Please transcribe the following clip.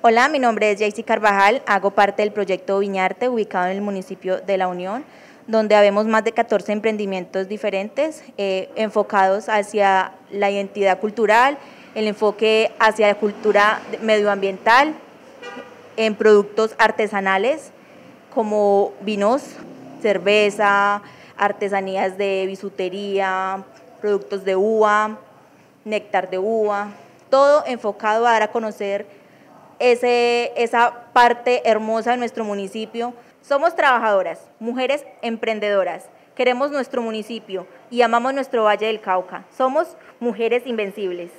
Hola, mi nombre es Jaycee Carvajal, hago parte del proyecto Viñarte ubicado en el municipio de La Unión, donde habemos más de 14 emprendimientos diferentes eh, enfocados hacia la identidad cultural, el enfoque hacia la cultura medioambiental, en productos artesanales como vinos, cerveza, artesanías de bisutería, productos de uva, néctar de uva, todo enfocado a dar a conocer ese, esa parte hermosa de nuestro municipio. Somos trabajadoras, mujeres emprendedoras, queremos nuestro municipio y amamos nuestro Valle del Cauca. Somos mujeres invencibles.